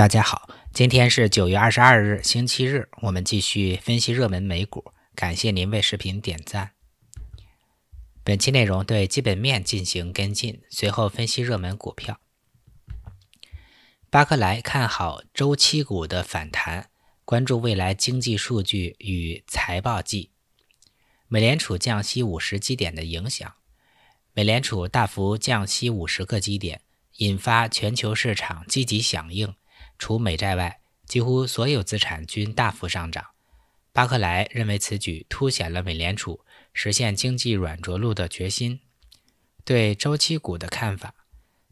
大家好，今天是九月二十二日，星期日。我们继续分析热门美股，感谢您为视频点赞。本期内容对基本面进行跟进，随后分析热门股票。巴克莱看好周期股的反弹，关注未来经济数据与财报季。美联储降息五十基点的影响，美联储大幅降息五十个基点，引发全球市场积极响应。除美债外，几乎所有资产均大幅上涨。巴克莱认为此举凸显了美联储实现经济软着陆的决心。对周期股的看法，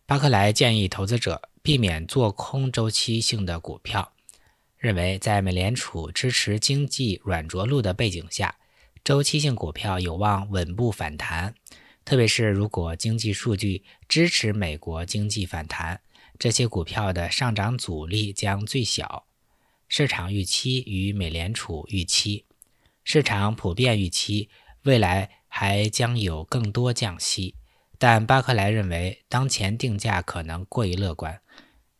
巴克莱建议投资者避免做空周期性的股票，认为在美联储支持经济软着陆的背景下，周期性股票有望稳步反弹，特别是如果经济数据支持美国经济反弹。这些股票的上涨阻力将最小。市场预期与美联储预期，市场普遍预期未来还将有更多降息。但巴克莱认为，当前定价可能过于乐观。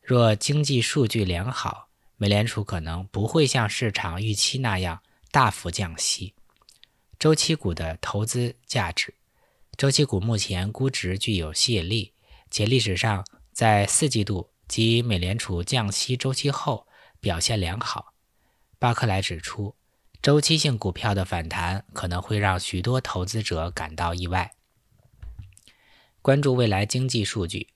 若经济数据良好，美联储可能不会像市场预期那样大幅降息。周期股的投资价值，周期股目前估值具有吸引力，且历史上。在四季度及美联储降息周期后表现良好，巴克莱指出，周期性股票的反弹可能会让许多投资者感到意外。关注未来经济数据，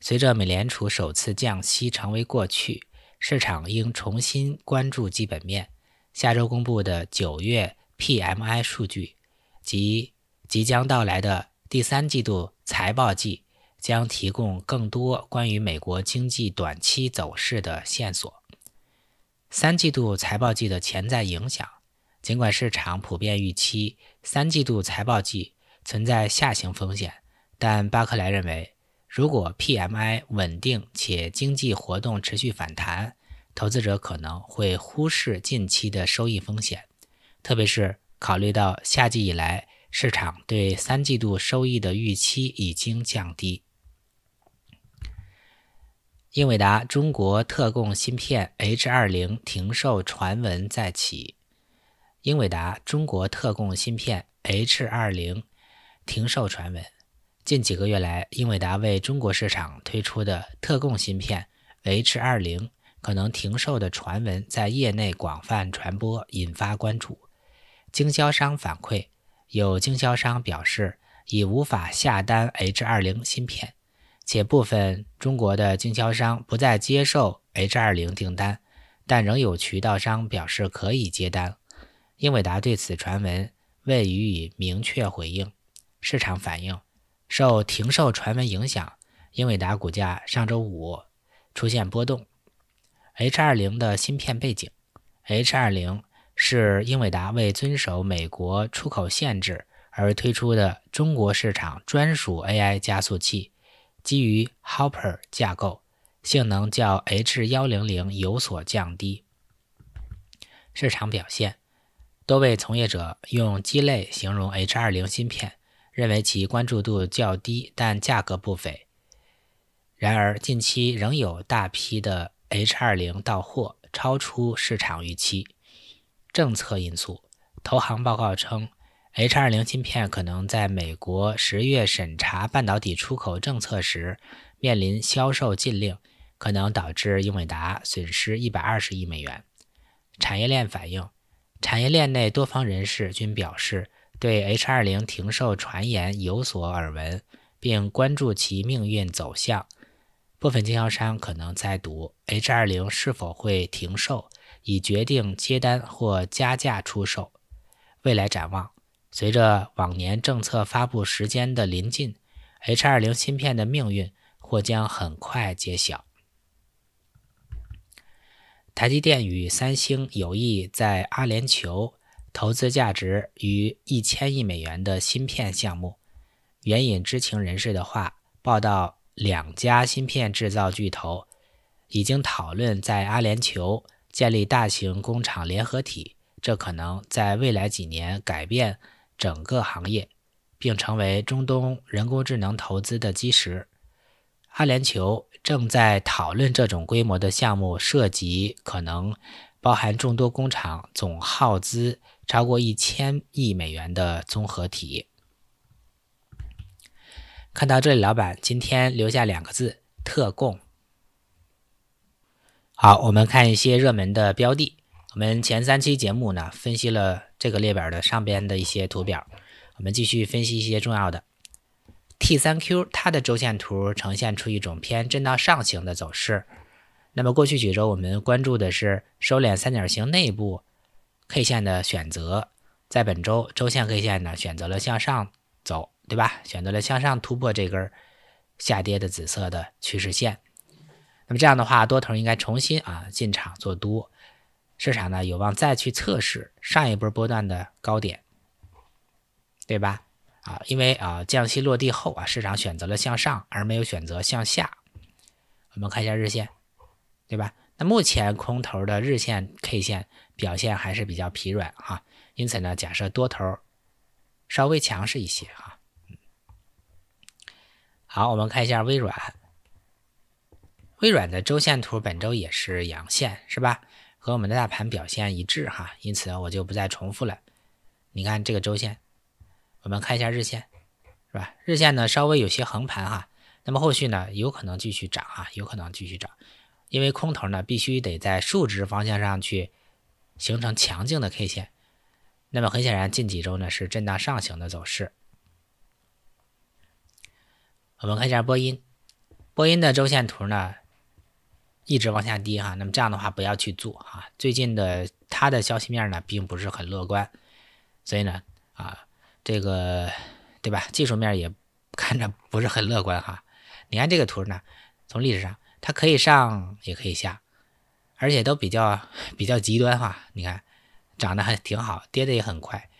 随着美联储首次降息成为过去，市场应重新关注基本面。下周公布的九月 PMI 数据及即将到来的第三季度财报季。将提供更多关于美国经济短期走势的线索。三季度财报季的潜在影响，尽管市场普遍预期三季度财报季存在下行风险，但巴克莱认为，如果 PMI 稳定且经济活动持续反弹，投资者可能会忽视近期的收益风险，特别是考虑到夏季以来市场对三季度收益的预期已经降低。英伟达中国特供芯片 H20 停售传闻再起。英伟达中国特供芯片 H20 停售传闻，近几个月来，英伟达为中国市场推出的特供芯片 H20 可能停售的传闻在业内广泛传播，引发关注。经销商反馈，有经销商表示已无法下单 H20 芯片。且部分中国的经销商不再接受 H20 订单，但仍有渠道商表示可以接单。英伟达对此传闻未予以明确回应。市场反应受停售传闻影响，英伟达股价上周五出现波动。H20 的芯片背景，H20 是英伟达为遵守美国出口限制而推出的中国市场专属 AI 加速器。基于 h o p p e r 架构，性能较 H 幺零零有所降低。市场表现，多位从业者用“鸡肋”形容 H 二零芯片，认为其关注度较低，但价格不菲。然而，近期仍有大批的 H 二零到货，超出市场预期。政策因素，投行报告称。H 二零芯片可能在美国十月审查半导体出口政策时面临销售禁令，可能导致英伟达损失一百二十亿美元。产业链反应，产业链内多方人士均表示对 H 二零停售传言有所耳闻，并关注其命运走向。部分经销商可能在赌 H 二零是否会停售，以决定接单或加价出售。未来展望。随着往年政策发布时间的临近，H20 芯片的命运或将很快揭晓。台积电与三星有意在阿联酋投资价值逾一千亿美元的芯片项目。援引知情人士的话报道，两家芯片制造巨头已经讨论在阿联酋建立大型工厂联合体，这可能在未来几年改变。整个行业，并成为中东人工智能投资的基石。阿联酋正在讨论这种规模的项目，涉及可能包含众多工厂，总耗资超过一千亿美元的综合体。看到这里，老板今天留下两个字：特供。好，我们看一些热门的标的。我们前三期节目呢，分析了这个列表的上边的一些图表，我们继续分析一些重要的。T 三 Q 它的周线图呈现出一种偏震荡上行的走势。那么过去几周我们关注的是收敛三角形内部 K 线的选择，在本周周线 K 线呢选择了向上走，对吧？选择了向上突破这根下跌的紫色的趋势线。那么这样的话，多头应该重新啊进场做多。市场呢有望再去测试上一波波段的高点，对吧？啊，因为啊降息落地后啊，市场选择了向上，而没有选择向下。我们看一下日线，对吧？那目前空头的日线 K 线表现还是比较疲软啊，因此呢，假设多头稍微强势一些啊。好，我们看一下微软，微软的周线图本周也是阳线，是吧？和我们的大盘表现一致哈，因此我就不再重复了。你看这个周线，我们看一下日线，是吧？日线呢稍微有些横盘哈，那么后续呢有可能继续涨啊，有可能继续涨，因为空头呢必须得在数值方向上去形成强劲的 K 线。那么很显然，近几周呢是震荡上行的走势。我们看一下波音，波音的周线图呢。一直往下跌哈，那么这样的话不要去做哈。最近的它的消息面呢，并不是很乐观，所以呢，啊，这个对吧，技术面也看着不是很乐观哈。你看这个图呢，从历史上它可以上也可以下，而且都比较比较极端哈。你看涨的还挺好，跌的也很快，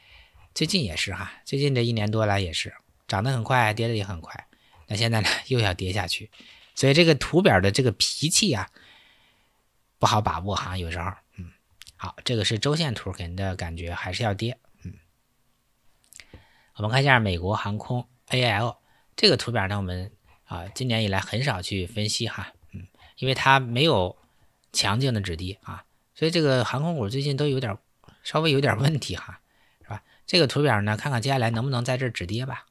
最近也是哈，最近这一年多来也是涨得很快，跌得也很快，那现在呢又要跌下去。所以这个图表的这个脾气啊，不好把握哈，有时候，嗯，好，这个是周线图给人的感觉还是要跌，嗯，我们看一下美国航空 AL 这个图表呢，我们啊今年以来很少去分析哈，嗯，因为它没有强劲的止跌啊，所以这个航空股最近都有点稍微有点问题哈，是吧？这个图表呢，看看接下来能不能在这儿止跌吧，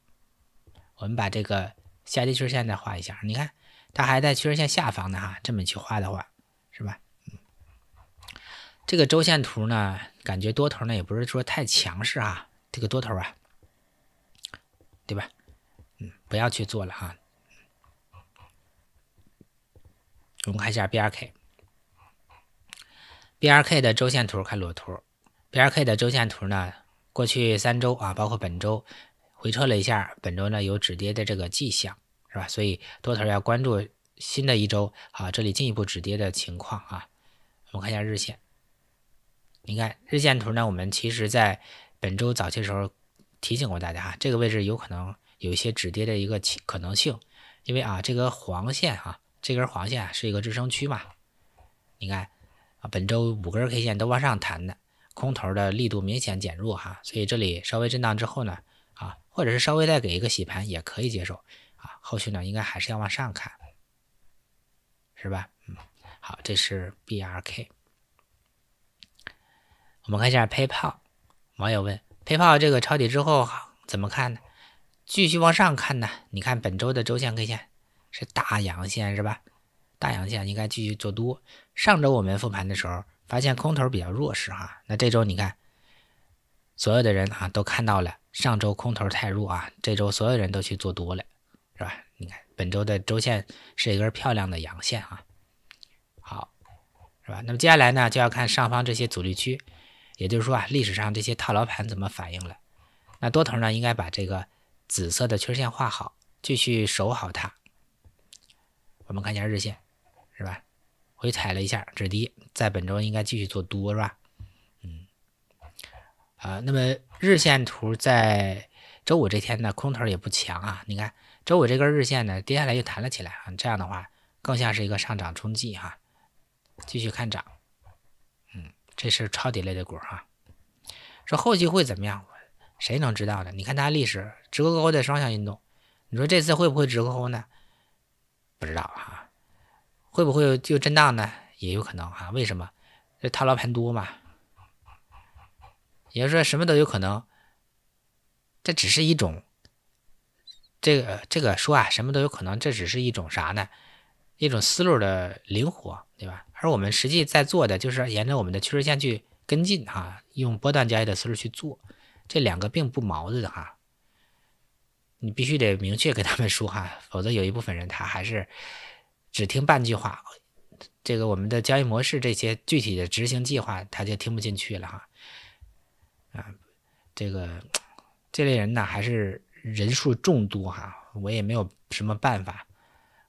我们把这个下跌趋势线再画一下，你看。它还在趋势线下方呢哈，这么去画的话，是吧？这个周线图呢，感觉多头呢也不是说太强势啊，这个多头啊，对吧？嗯，不要去做了哈。我们看一下 BRK，BRK 的周线图，看裸图，BRK 的周线图呢，过去三周啊，包括本周回撤了一下，本周呢有止跌的这个迹象。是吧？所以多头要关注新的一周啊，这里进一步止跌的情况啊。我们看一下日线，你看日线图呢，我们其实在本周早期时候提醒过大家哈，这个位置有可能有一些止跌的一个可能性，因为啊，这个黄线啊，这根黄线是一个支撑区嘛。你看啊，本周五根 K 线都往上弹的，空头的力度明显减弱哈，所以这里稍微震荡之后呢，啊，或者是稍微再给一个洗盘也可以接受。啊，后续呢应该还是要往上看，是吧？嗯，好，这是 B R K。我们看一下 PayPal，网友问 PayPal 这个抄底之后怎么看呢？继续往上看呢？你看本周的周线 K 线是大阳线是吧？大阳线应该继续做多。上周我们复盘的时候发现空头比较弱势哈，那这周你看，所有的人啊都看到了上周空头太弱啊，这周所有人都去做多了。是吧？你看本周的周线是一根漂亮的阳线啊，好，是吧？那么接下来呢，就要看上方这些阻力区，也就是说啊，历史上这些套牢盘怎么反应了？那多头呢，应该把这个紫色的曲线画好，继续守好它。我们看一下日线，是吧？回踩了一下，止跌，在本周应该继续做多，是吧？嗯，啊，那么日线图在周五这天呢，空头也不强啊，你看。周五这根日线呢，跌下来又弹了起来啊！这样的话，更像是一个上涨冲剂哈，继续看涨。嗯，这是超跌类的股哈。说后期会怎么样？谁能知道呢？你看它历史直勾勾的双向运动，你说这次会不会直勾勾呢？不知道啊，会不会就震荡呢？也有可能啊。为什么？这套牢盘多嘛？也就是说，什么都有可能。这只是一种。这个这个说啊，什么都有可能，这只是一种啥呢？一种思路的灵活，对吧？而我们实际在做的就是沿着我们的趋势线去跟进哈，用波段交易的思路去做，这两个并不矛盾的哈。你必须得明确给他们说哈，否则有一部分人他还是只听半句话，这个我们的交易模式这些具体的执行计划他就听不进去了哈。啊，这个这类人呢还是。人数众多哈，我也没有什么办法，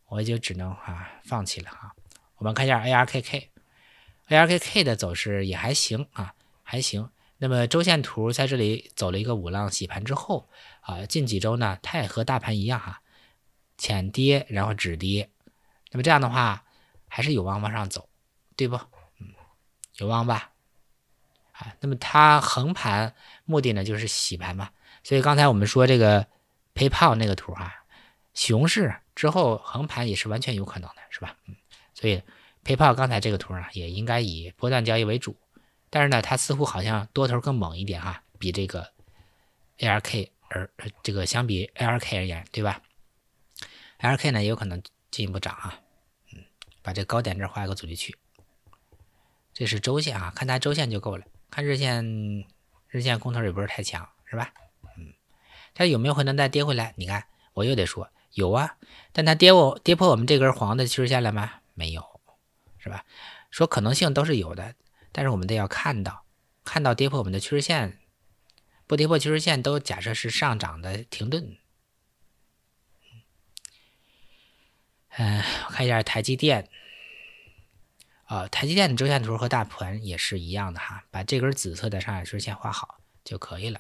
我就只能啊放弃了哈。我们看一下 ARKK，ARKK 的走势也还行啊，还行。那么周线图在这里走了一个五浪洗盘之后啊，近几周呢，它也和大盘一样哈，浅跌然后止跌，那么这样的话还是有望往上走，对不？嗯，有望吧。啊，那么它横盘目的呢就是洗盘嘛。所以刚才我们说这个 PayPal 那个图啊，熊市之后横盘也是完全有可能的，是吧？嗯，所以 PayPal 刚才这个图啊，也应该以波段交易为主，但是呢，它似乎好像多头更猛一点哈，比这个 ARK 而这个相比 ARK 而言，对吧？ARK 呢也有可能进一步涨啊，嗯，把这高点这画一个阻力区，这是周线啊，看它周线就够了，看日线，日线空头也不是太强，是吧？它有没有可能再跌回来？你看，我又得说有啊。但它跌我跌破我们这根黄的趋势线了吗？没有，是吧？说可能性都是有的，但是我们得要看到，看到跌破我们的趋势线，不跌破趋势线都假设是上涨的停顿。嗯，我看一下台积电。啊，台积电的周线图和大盘也是一样的哈，把这根紫色的上海趋势线画好就可以了。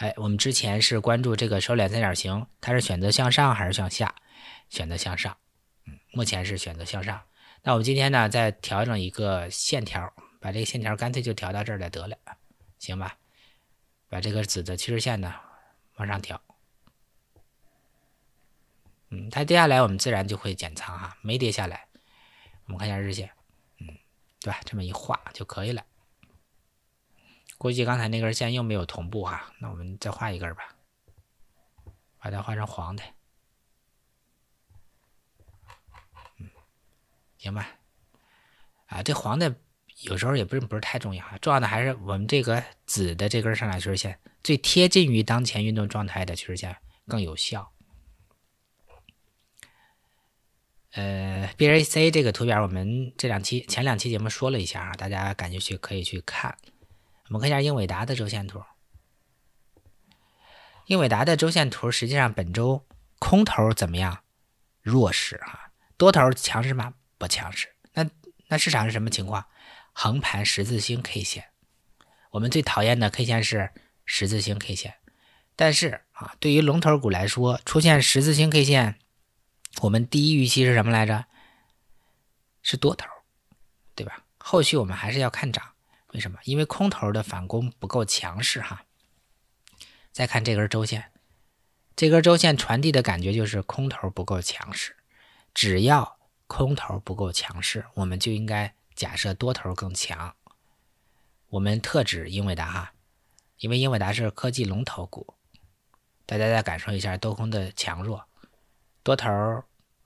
哎，我们之前是关注这个收敛三角形，它是选择向上还是向下？选择向上。嗯，目前是选择向上。那我们今天呢，再调整一个线条，把这个线条干脆就调到这儿来得了，行吧？把这个紫的趋势线呢往上调。嗯，它跌下来，我们自然就会减仓哈。没跌下来，我们看一下日线。嗯，对吧？这么一画就可以了。估计刚才那根线又没有同步哈，那我们再画一根吧，把它画成黄的，嗯，行吧，啊，这黄的有时候也不是不是太重要，重要的还是我们这个紫的这根上涨趋势线最贴近于当前运动状态的趋势线更有效。呃，BAC 这个图表我们这两期前两期节目说了一下啊，大家感兴趣可以去看。我们看一下英伟达的周线图。英伟达的周线图，实际上本周空头怎么样？弱势啊，多头强势吗？不强势。那那市场是什么情况？横盘十字星 K 线。我们最讨厌的 K 线是十字星 K 线。但是啊，对于龙头股来说，出现十字星 K 线，我们第一预期是什么来着？是多头，对吧？后续我们还是要看涨。为什么？因为空头的反攻不够强势哈。再看这根周线，这根周线传递的感觉就是空头不够强势。只要空头不够强势，我们就应该假设多头更强。我们特指英伟达哈，因为英伟达是科技龙头股。大家再感受一下多空的强弱，多头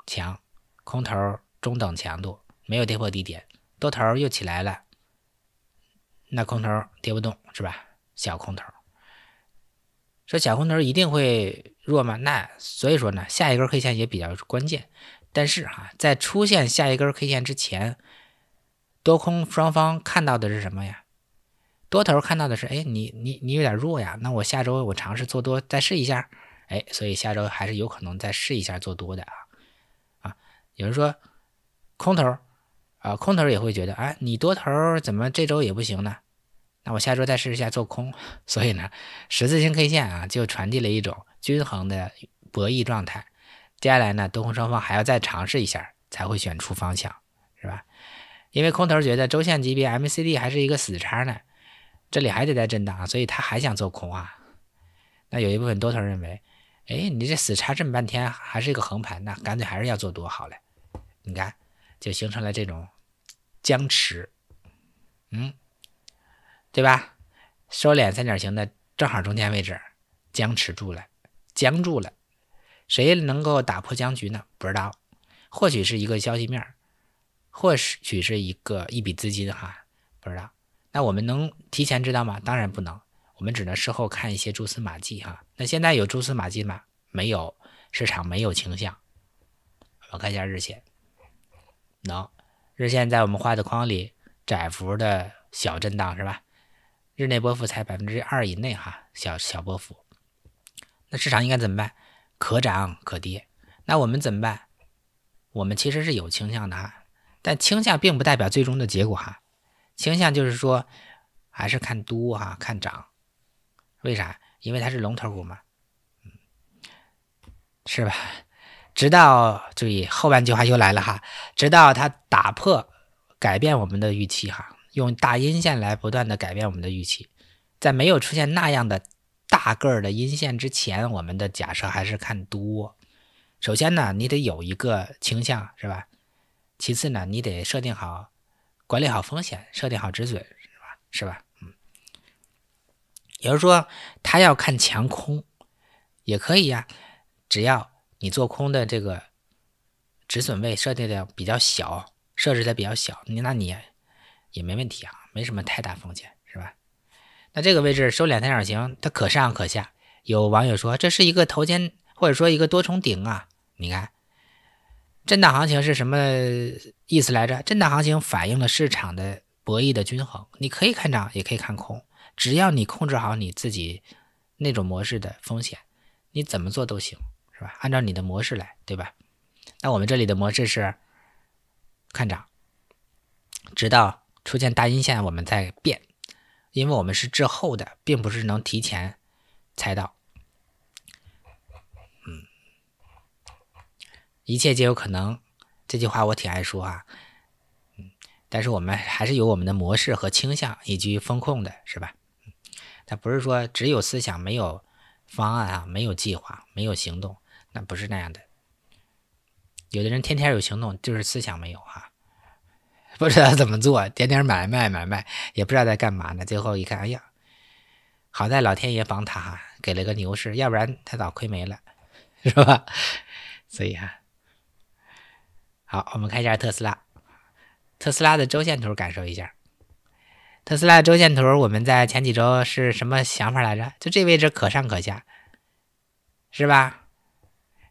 强，空头中等强度，没有跌破低点，多头又起来了。那空头跌不动是吧？小空头说小空头一定会弱吗？那所以说呢，下一根 K 线也比较关键。但是哈，在出现下一根 K 线之前，多空双方看到的是什么呀？多头看到的是，哎，你你你有点弱呀，那我下周我尝试做多再试一下，哎，所以下周还是有可能再试一下做多的啊啊！有人说空头啊，空头也会觉得，哎，你多头怎么这周也不行呢？那我下周再试试下做空，所以呢，十字星 K 线啊，就传递了一种均衡的博弈状态。接下来呢，多空双方还要再尝试一下，才会选出方向，是吧？因为空头觉得周线级别 MCD 还是一个死叉呢，这里还得再震荡，所以他还想做空啊。那有一部分多头认为，哎，你这死叉这么半天还是一个横盘，那干脆还是要做多好了。你看，就形成了这种僵持，嗯。对吧？收敛三角形的正好中间位置，僵持住了，僵住了。谁能够打破僵局呢？不知道，或许是一个消息面，或许是一个一笔资金哈，不知道。那我们能提前知道吗？当然不能，我们只能事后看一些蛛丝马迹哈。那现在有蛛丝马迹吗？没有，市场没有倾向。我看一下日线，能。日线在我们画的框里窄幅的小震荡是吧？日内波幅才百分之二以内哈，小小波幅。那市场应该怎么办？可涨可跌。那我们怎么办？我们其实是有倾向的哈，但倾向并不代表最终的结果哈。倾向就是说，还是看多哈，看涨。为啥？因为它是龙头股嘛，嗯，是吧？直到注意后半句话又来了哈，直到它打破、改变我们的预期哈。用大阴线来不断的改变我们的预期，在没有出现那样的大个儿的阴线之前，我们的假设还是看多。首先呢，你得有一个倾向是吧？其次呢，你得设定好、管理好风险，设定好止损是吧？是吧？嗯。也就是说，他要看强空也可以呀，只要你做空的这个止损位设定的比较小，设置的比较小，你那你。也没问题啊，没什么太大风险，是吧？那这个位置收敛三角形，它可上可下。有网友说这是一个头肩，或者说一个多重顶啊。你看，震荡行情是什么意思来着？震荡行情反映了市场的博弈的均衡，你可以看涨，也可以看空，只要你控制好你自己那种模式的风险，你怎么做都行，是吧？按照你的模式来，对吧？那我们这里的模式是看涨，直到。出现大阴线，我们再变，因为我们是滞后的，并不是能提前猜到。嗯，一切皆有可能，这句话我挺爱说啊。嗯，但是我们还是有我们的模式和倾向，以及风控的，是吧？嗯，它不是说只有思想，没有方案啊，没有计划，没有行动，那不是那样的。有的人天天有行动，就是思想没有啊。不知道怎么做，点点买卖买卖，也不知道在干嘛呢。最后一看，哎呀，好在老天爷帮他给了个牛市，要不然他早亏没了，是吧？所以啊，好，我们看一下特斯拉，特斯拉的周线图，感受一下。特斯拉周线图，我们在前几周是什么想法来着？就这位置可上可下，是吧？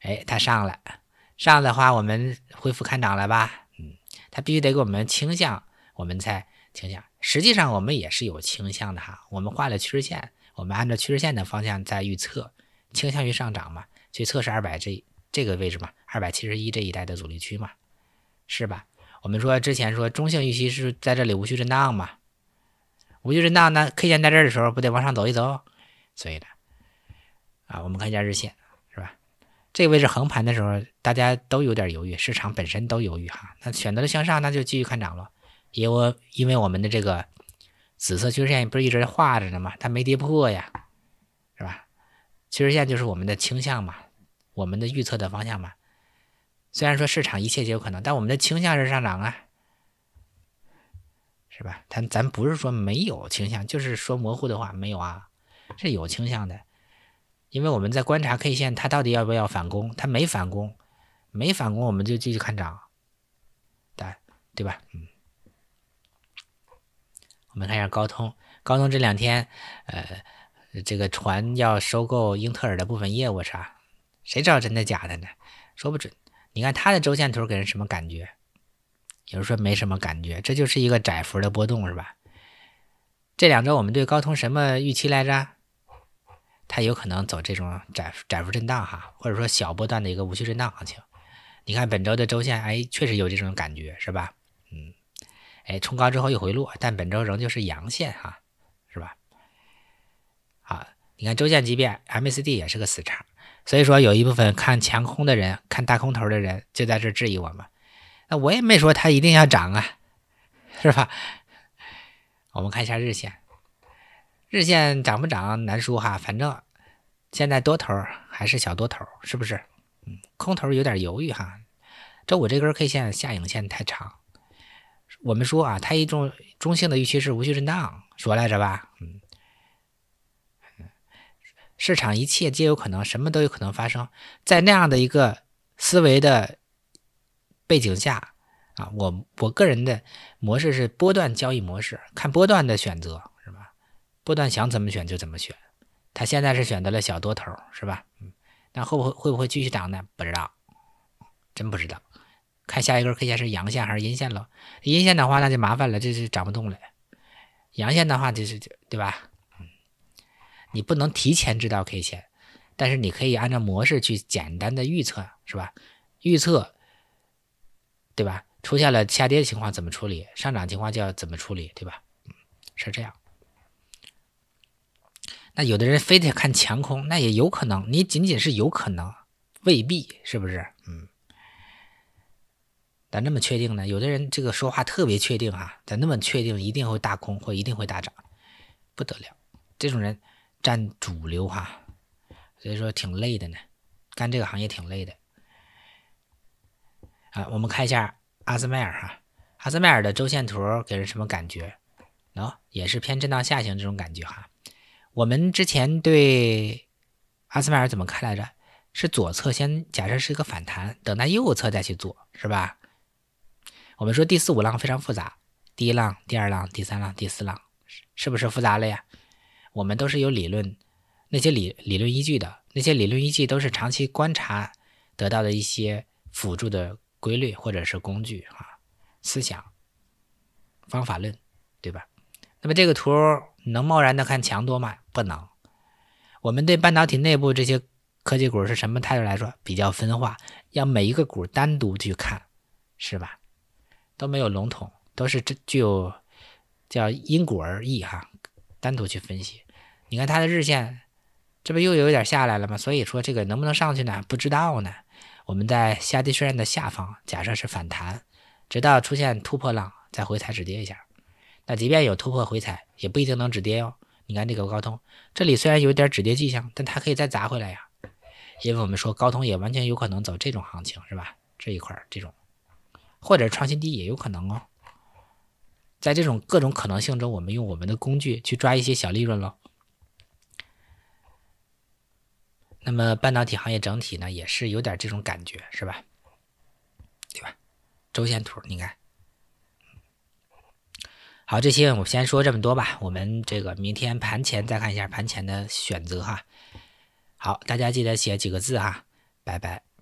哎，它上了，上的话，我们恢复看涨了吧？它必须得给我们倾向，我们才倾向。实际上我们也是有倾向的哈。我们画了趋势线，我们按照趋势线的方向在预测，倾向于上涨嘛？去测试二百这这个位置嘛？二百七十一这一带的阻力区嘛？是吧？我们说之前说中性预期是在这里无序震荡嘛？无序震荡那 K 线在这儿的时候不得往上走一走？所以呢，啊，我们看一下日线。这个位置横盘的时候，大家都有点犹豫，市场本身都犹豫哈。那选择了向上，那就继续看涨了。因为因为我们的这个紫色趋势线不是一直画着呢吗？它没跌破呀，是吧？趋势线就是我们的倾向嘛，我们的预测的方向嘛。虽然说市场一切皆有可能，但我们的倾向是上涨啊，是吧？但咱不是说没有倾向，就是说模糊的话没有啊，是有倾向的。因为我们在观察 K 线，它到底要不要反攻？它没反攻，没反攻，我们就继续看涨，对对吧？嗯，我们看一下高通，高通这两天，呃，这个船要收购英特尔的部分业务啥？谁知道真的假的呢？说不准。你看它的周线图给人什么感觉？有人说没什么感觉，这就是一个窄幅的波动，是吧？这两周我们对高通什么预期来着？它有可能走这种窄窄幅震荡哈，或者说小波段的一个无序震荡行情。你看本周的周线，哎，确实有这种感觉，是吧？嗯，哎，冲高之后又回落，但本周仍旧是阳线哈，是吧？啊，你看周线级别 m a c d 也是个死叉，所以说有一部分看强空的人、看大空头的人就在这质疑我们。那我也没说它一定要涨啊，是吧？我们看一下日线。日线涨不涨难说哈，反正现在多头还是小多头，是不是？嗯，空头有点犹豫哈。周五这根 K 线下影线太长，我们说啊，它一种中性的预期是无序震荡，说来着吧，嗯，嗯，市场一切皆有可能，什么都有可能发生。在那样的一个思维的背景下啊，我我个人的模式是波段交易模式，看波段的选择。波段想怎么选就怎么选，他现在是选择了小多头，是吧？嗯，那会不会会不会继续涨呢？不知道，真不知道。看下一根 K 线是阳线还是阴线了。阴线的话，那就麻烦了，这是涨不动了。阳线的话，就是就对吧？嗯，你不能提前知道 K 线，但是你可以按照模式去简单的预测，是吧？预测，对吧？出现了下跌的情况怎么处理？上涨情况就要怎么处理，对吧？是这样。那有的人非得看强空，那也有可能，你仅仅是有可能，未必是不是？嗯，咋那么确定呢？有的人这个说话特别确定啊，咋那么确定一定会大空或一定会大涨，不得了，这种人占主流哈，所以说挺累的呢，干这个行业挺累的。啊，我们看一下阿斯麦尔哈，阿斯麦尔的周线图给人什么感觉？喏，也是偏震荡下行这种感觉哈。我们之前对阿斯麦尔怎么看来着？是左侧先假设是一个反弹，等它右侧再去做，是吧？我们说第四五浪非常复杂，第一浪、第二浪、第三浪、第四浪，是不是复杂了呀？我们都是有理论，那些理理论依据的，那些理论依据都是长期观察得到的一些辅助的规律或者是工具啊，思想、方法论，对吧？那么这个图能贸然的看强多吗？不能，我们对半导体内部这些科技股是什么态度来说比较分化，要每一个股单独去看，是吧？都没有笼统，都是这具有叫因股而异哈，单独去分析。你看它的日线，这不又有一点下来了吗？所以说这个能不能上去呢？不知道呢。我们在下跌确认的下方，假设是反弹，直到出现突破浪再回踩止跌一下，那即便有突破回踩，也不一定能止跌哟。你看这个高通，这里虽然有点止跌迹象，但它可以再砸回来呀，因为我们说高通也完全有可能走这种行情，是吧？这一块这种，或者创新低也有可能哦。在这种各种可能性中，我们用我们的工具去抓一些小利润喽。那么半导体行业整体呢，也是有点这种感觉，是吧？对吧？周线图，你看。好，这些我先说这么多吧。我们这个明天盘前再看一下盘前的选择哈。好，大家记得写几个字哈。拜拜。